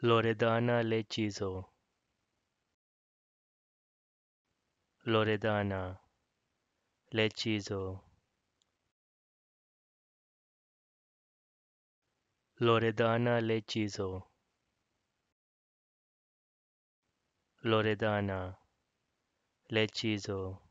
Loredana Lechizo Loredana Lechizo Loredana Lechizo Loredana Lechizo